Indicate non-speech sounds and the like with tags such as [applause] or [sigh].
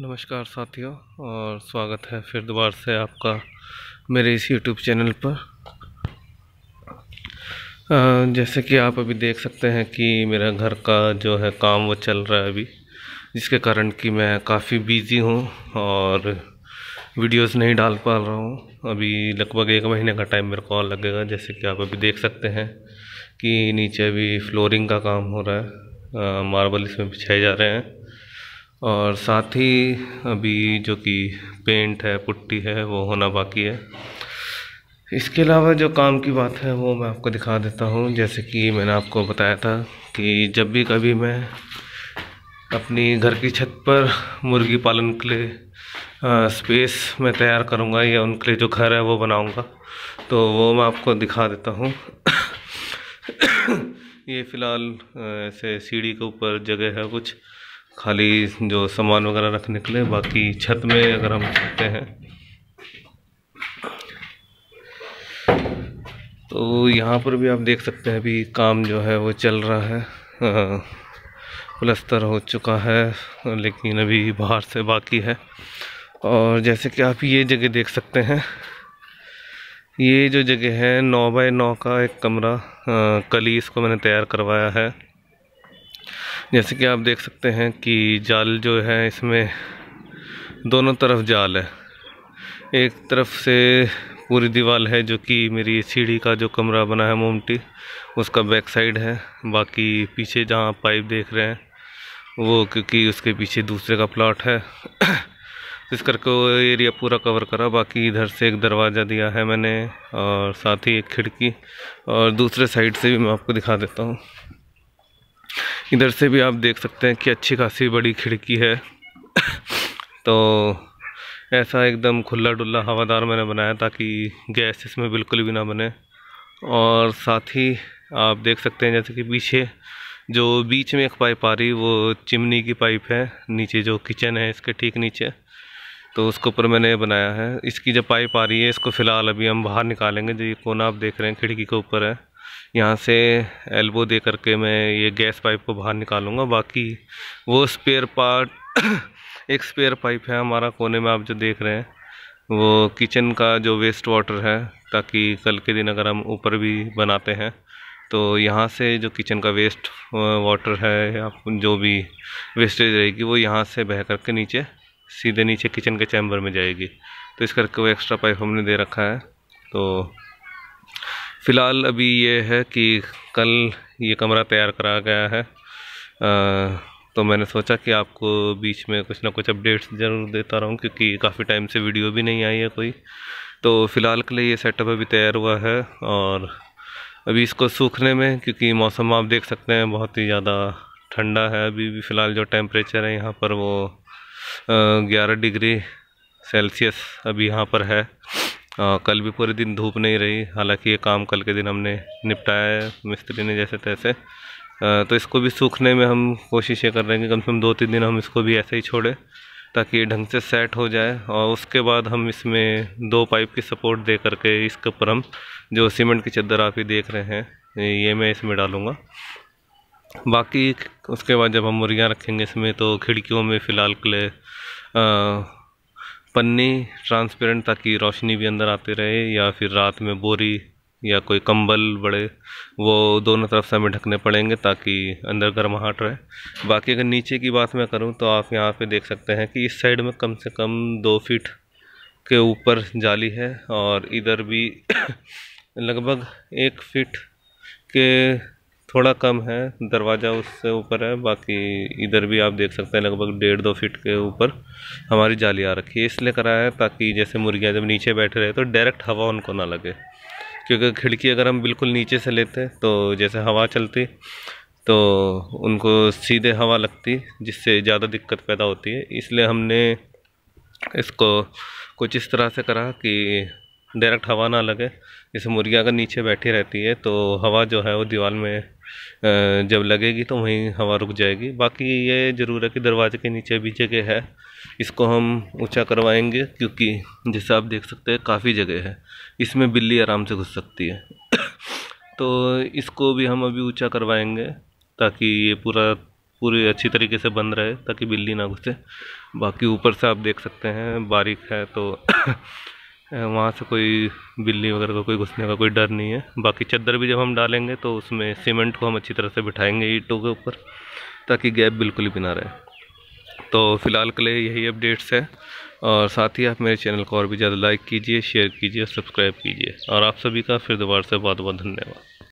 नमस्कार साथियों और स्वागत है फिर दोबारा से आपका मेरे इस यूट्यूब चैनल पर जैसे कि आप अभी देख सकते हैं कि मेरा घर का जो है काम वो चल रहा है अभी जिसके कारण कि मैं काफ़ी बिज़ी हूँ और वीडियोस नहीं डाल पा रहा हूँ अभी लगभग एक महीने का टाइम मेरे को और लगेगा जैसे कि आप अभी देख सकते हैं कि नीचे अभी फ्लोरिंग का काम हो रहा है मार्बल इसमें बिछाए जा रहे हैं और साथ ही अभी जो कि पेंट है पुट्टी है वो होना बाकी है इसके अलावा जो काम की बात है वो मैं आपको दिखा देता हूँ जैसे कि मैंने आपको बताया था कि जब भी कभी मैं अपनी घर की छत पर मुर्गी पालन के लिए स्पेस मैं तैयार करूँगा या उनके लिए जो घर है वो बनाऊँगा तो वो मैं आपको दिखा देता हूँ [coughs] ये फ़िलहाल ऐसे सीढ़ी के ऊपर जगह है कुछ खाली जो सामान वगैरह रखने के लिए बाकी छत में अगर हम रखते हैं तो यहाँ पर भी आप देख सकते हैं अभी काम जो है वो चल रहा है हाँ, प्लस्तर हो चुका है लेकिन अभी बाहर से बाकी है और जैसे कि आप ये जगह देख सकते हैं ये जो जगह है नौ बाय नौ का एक कमरा हाँ, कली इसको मैंने तैयार करवाया है जैसे कि आप देख सकते हैं कि जाल जो है इसमें दोनों तरफ जाल है एक तरफ से पूरी दीवार है जो कि मेरी सीढ़ी का जो कमरा बना है मोमटी उसका बैक साइड है बाकी पीछे जहाँ पाइप देख रहे हैं वो क्योंकि उसके पीछे दूसरे का प्लॉट है इस करके वो एरिया पूरा कवर करा बाकी इधर से एक दरवाज़ा दिया है मैंने और साथ ही एक खिड़की और दूसरे साइड से भी मैं आपको दिखा देता हूँ इधर से भी आप देख सकते हैं कि अच्छी खासी बड़ी खिड़की है तो ऐसा एकदम खुला डुल्ला हवादार मैंने बनाया ताकि गैस इसमें बिल्कुल भी ना बने और साथ ही आप देख सकते हैं जैसे कि पीछे जो बीच में एक पाइप आ रही वो चिमनी की पाइप है नीचे जो किचन है इसके ठीक नीचे तो उसके ऊपर मैंने बनाया है इसकी जो पाइप आ रही है इसको फ़िलहाल अभी हम बाहर निकालेंगे जो ये कोना आप देख रहे हैं खिड़की के ऊपर है यहाँ से एल्बो दे करके मैं ये गैस पाइप को बाहर निकालूंगा बाकी वो स्पेयर पार्ट [coughs] एक स्पेयर पाइप है हमारा कोने में आप जो देख रहे हैं वो किचन का जो वेस्ट वाटर है ताकि कल के दिन अगर हम ऊपर भी बनाते हैं तो यहाँ से जो किचन का वेस्ट वाटर है या जो भी वेस्टेज रहेगी वो यहाँ से बह कर के नीचे सीधे नीचे किचन के चैम्बर में जाएगी तो इस करके वो एक्स्ट्रा पाइप हमने दे रखा है तो फ़िलहाल अभी ये है कि कल ये कमरा तैयार करा गया है आ, तो मैंने सोचा कि आपको बीच में कुछ ना कुछ अपडेट्स ज़रूर देता रहूँ क्योंकि काफ़ी टाइम से वीडियो भी नहीं आई है कोई तो फ़िलहाल के लिए ये सेटअप अभी तैयार हुआ है और अभी इसको सूखने में क्योंकि मौसम आप देख सकते हैं बहुत ही ज़्यादा ठंडा है अभी भी फ़िलहाल जो टेम्परेचर है यहाँ पर वो ग्यारह डिग्री सेल्सियस अभी यहाँ पर है आ, कल भी पूरे दिन धूप नहीं रही हालांकि ये काम कल के दिन हमने निपटाया है मिस्त्री ने जैसे तैसे आ, तो इसको भी सूखने में हम कोशिश ये कर रहे हैं कि कम से कम दो तीन दिन हम इसको भी ऐसे ही छोड़ें ताकि ये ढंग से सेट हो जाए और उसके बाद हम इसमें दो पाइप की सपोर्ट दे करके इसके ऊपर हम जो सीमेंट की चद्दर आप ही देख रहे हैं ये मैं इसमें डालूँगा बाकी उसके बाद जब हम मुर्गियाँ रखेंगे इसमें तो खिड़कियों में फ़िलहाल के लिए पन्ने ट्रांसपेरेंट ताकि रोशनी भी अंदर आते रहे या फिर रात में बोरी या कोई कंबल बड़े वो दोनों तरफ से हमें ढकने पड़ेंगे ताकि अंदर गर्माहट रहे बाकी अगर नीचे की बात मैं करूँ तो आप यहाँ पे देख सकते हैं कि इस साइड में कम से कम दो फीट के ऊपर जाली है और इधर भी [clears throat] लगभग एक फीट के थोड़ा कम है दरवाज़ा उससे ऊपर है बाकी इधर भी आप देख सकते हैं लगभग डेढ़ दो फीट के ऊपर हमारी जाली आ रखी है इसलिए कराया है ताकि जैसे मुर्गियाँ जब नीचे बैठे रहे तो डायरेक्ट हवा उनको ना लगे क्योंकि खिड़की अगर हम बिल्कुल नीचे से लेते तो जैसे हवा चलती तो उनको सीधे हवा लगती जिससे ज़्यादा दिक्कत पैदा होती है इसलिए हमने इसको कुछ इस तरह से करा कि डायरेक्ट हवा ना लगे जैसे मुर्गियाँ अगर नीचे बैठी रहती है तो हवा जो है वो दीवार में जब लगेगी तो वहीं हवा रुक जाएगी बाकी ये ज़रूर है कि दरवाजे के नीचे भी जगह है इसको हम ऊंचा करवाएंगे क्योंकि जैसे आप देख सकते हैं काफ़ी जगह है इसमें बिल्ली आराम से घुस सकती है [coughs] तो इसको भी हम अभी ऊंचा करवाएंगे ताकि ये पूरा पूरी अच्छी तरीके से बंद रहे ताकि बिल्ली ना घुसे बाकी ऊपर से आप देख सकते हैं बारिक है तो वहाँ से कोई बिल्ली वगैरह का को कोई घुसने का कोई डर नहीं है बाकी चद्दर भी जब हम डालेंगे तो उसमें सीमेंट को हम अच्छी तरह से बिठाएंगे ईटों के ऊपर ताकि गैप बिल्कुल भी ना रहे तो फ़िलहाल के लिए यही अपडेट्स है और साथ ही आप मेरे चैनल को और भी ज़्यादा लाइक कीजिए शेयर कीजिए सब्सक्राइब कीजिए और आप सभी का फिर दोबारा से बहुत बहुत धन्यवाद